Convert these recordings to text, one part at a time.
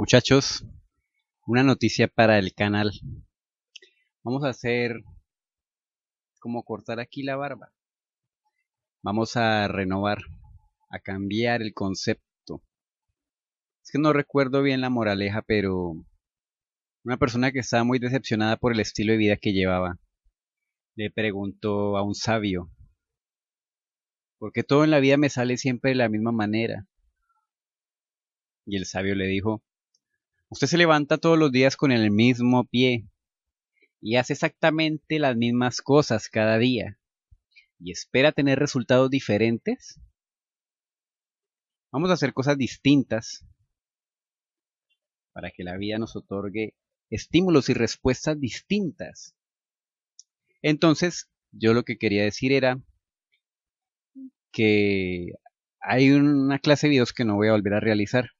Muchachos, una noticia para el canal. Vamos a hacer como cortar aquí la barba. Vamos a renovar, a cambiar el concepto. Es que no recuerdo bien la moraleja, pero una persona que estaba muy decepcionada por el estilo de vida que llevaba le preguntó a un sabio, porque todo en la vida me sale siempre de la misma manera. Y el sabio le dijo, Usted se levanta todos los días con el mismo pie y hace exactamente las mismas cosas cada día y espera tener resultados diferentes. Vamos a hacer cosas distintas para que la vida nos otorgue estímulos y respuestas distintas. Entonces, yo lo que quería decir era que hay una clase de videos que no voy a volver a realizar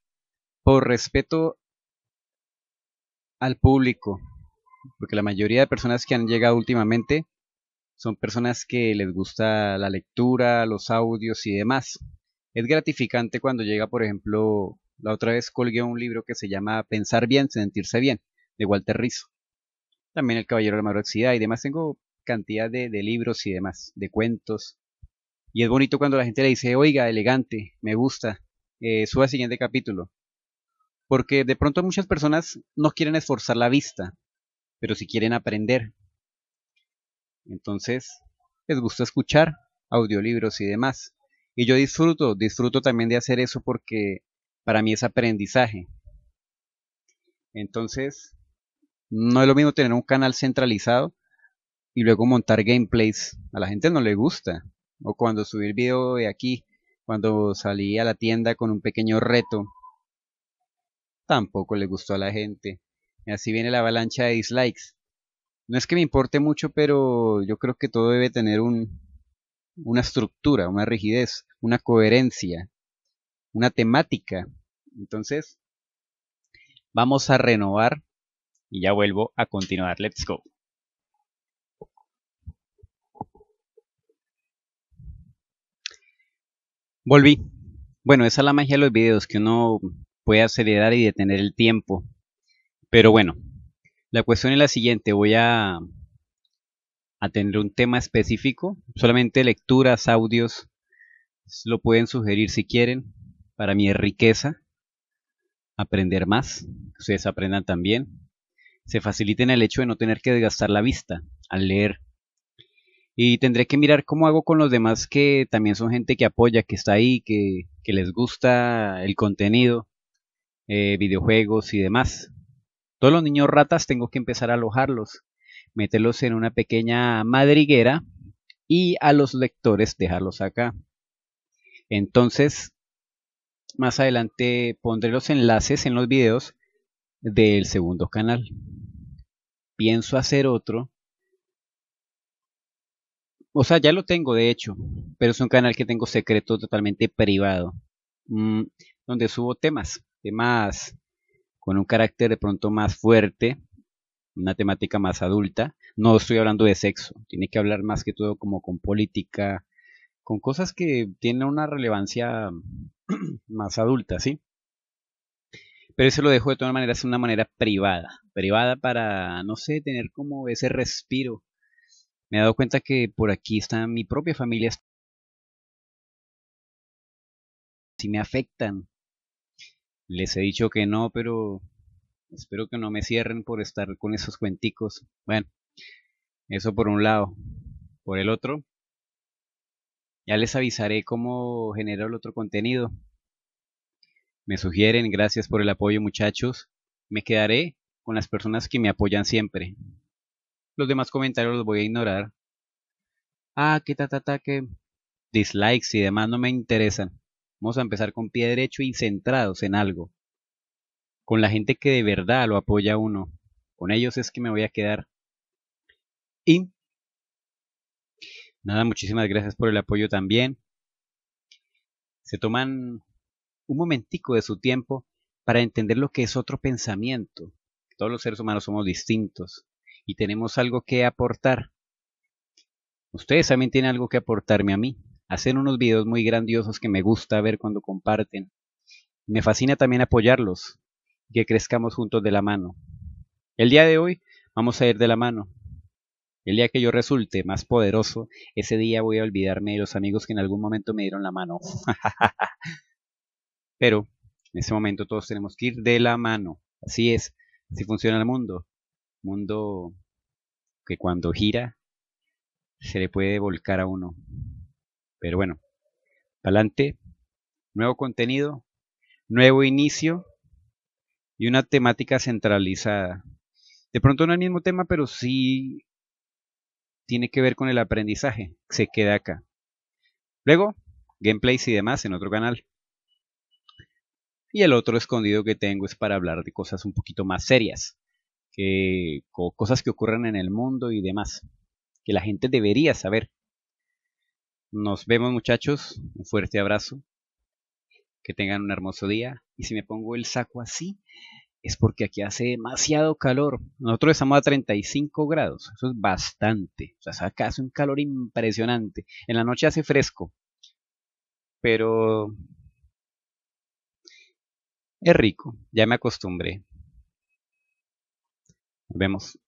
por respeto al público, porque la mayoría de personas que han llegado últimamente son personas que les gusta la lectura, los audios y demás. Es gratificante cuando llega, por ejemplo, la otra vez colgué un libro que se llama Pensar bien, sentirse bien, de Walter Rizzo. También El Caballero de la maroxidad y demás. Tengo cantidad de, libros y demás, de cuentos. Y es bonito cuando la gente le dice, oiga, elegante, me gusta, eh, suba siguiente capítulo. Porque de pronto muchas personas no quieren esforzar la vista, pero sí quieren aprender. Entonces, les gusta escuchar audiolibros y demás. Y yo disfruto, disfruto también de hacer eso porque para mí es aprendizaje. Entonces, no es lo mismo tener un canal centralizado y luego montar gameplays. A la gente no le gusta. O cuando subí el video de aquí, cuando salí a la tienda con un pequeño reto tampoco le gustó a la gente. Y así viene la avalancha de dislikes. No es que me importe mucho, pero yo creo que todo debe tener un, una estructura, una rigidez, una coherencia, una temática. Entonces, vamos a renovar y ya vuelvo a continuar. Let's go. Volví. Bueno, esa es la magia de los videos, que uno a acelerar y detener el tiempo. Pero bueno, la cuestión es la siguiente, voy a, a tener un tema específico, solamente lecturas, audios, lo pueden sugerir si quieren, para mi riqueza, aprender más, ustedes aprendan también, se faciliten el hecho de no tener que desgastar la vista al leer. Y tendré que mirar cómo hago con los demás que también son gente que apoya, que está ahí, que les gusta el contenido. Eh, videojuegos y demás. Todos los niños ratas tengo que empezar a alojarlos, meterlos en una pequeña madriguera y a los lectores dejarlos acá. Entonces, más adelante pondré los enlaces en los videos del segundo canal. Pienso hacer otro. O sea, ya lo tengo de hecho, pero es un canal que tengo secreto totalmente privado, mm, donde subo temas temas con un carácter de pronto más fuerte, una temática más adulta. No estoy hablando de sexo, tiene que hablar más que todo como con política, con cosas que tienen una relevancia más adulta, ¿sí? Pero eso lo dejo de todas maneras de una manera privada, privada para, no sé, tener como ese respiro. Me he dado cuenta que por aquí está mi propia familia, si me afectan les he dicho que no, pero espero que no me cierren por estar con esos cuenticos. Bueno, eso por un lado. Por el otro, ya les avisaré cómo generar el otro contenido. Me sugieren, gracias por el apoyo muchachos. Me quedaré con las personas que me apoyan siempre. Los demás comentarios los voy a ignorar. Ah, que ta que dislikes y demás no me interesan. Vamos a empezar con pie derecho y centrados en algo. Con la gente que de verdad lo apoya uno. Con ellos es que me voy a quedar. Y nada, muchísimas gracias por el apoyo también. Se toman un momentico de su tiempo para entender lo que es otro pensamiento. Todos los seres humanos somos distintos y tenemos algo que aportar. Ustedes también tienen algo que aportarme a mí hacen unos videos muy grandiosos que me gusta ver cuando comparten. Me fascina también apoyarlos, que crezcamos juntos de la mano. El día de hoy vamos a ir de la mano. El día que yo resulte más poderoso, ese día voy a olvidarme de los amigos que en algún momento me dieron la mano. Pero en ese momento todos tenemos que ir de la mano. Así es, así funciona el mundo. Mundo que cuando gira se le puede volcar a uno. Pero bueno, adelante, nuevo contenido, nuevo inicio y una temática centralizada. De pronto no el mismo tema, pero sí tiene que ver con el aprendizaje. Se queda acá. Luego, gameplays y demás en otro canal. Y el otro escondido que tengo es para hablar de cosas un poquito más serias. Que, cosas que ocurren en el mundo y demás. Que la gente debería saber. Nos vemos muchachos, un fuerte abrazo, que tengan un hermoso día. Y si me pongo el saco así, es porque aquí hace demasiado calor. Nosotros estamos a 35 grados, eso es bastante. O sea, acá hace un calor impresionante. En la noche hace fresco, pero es rico, ya me acostumbré. Nos vemos.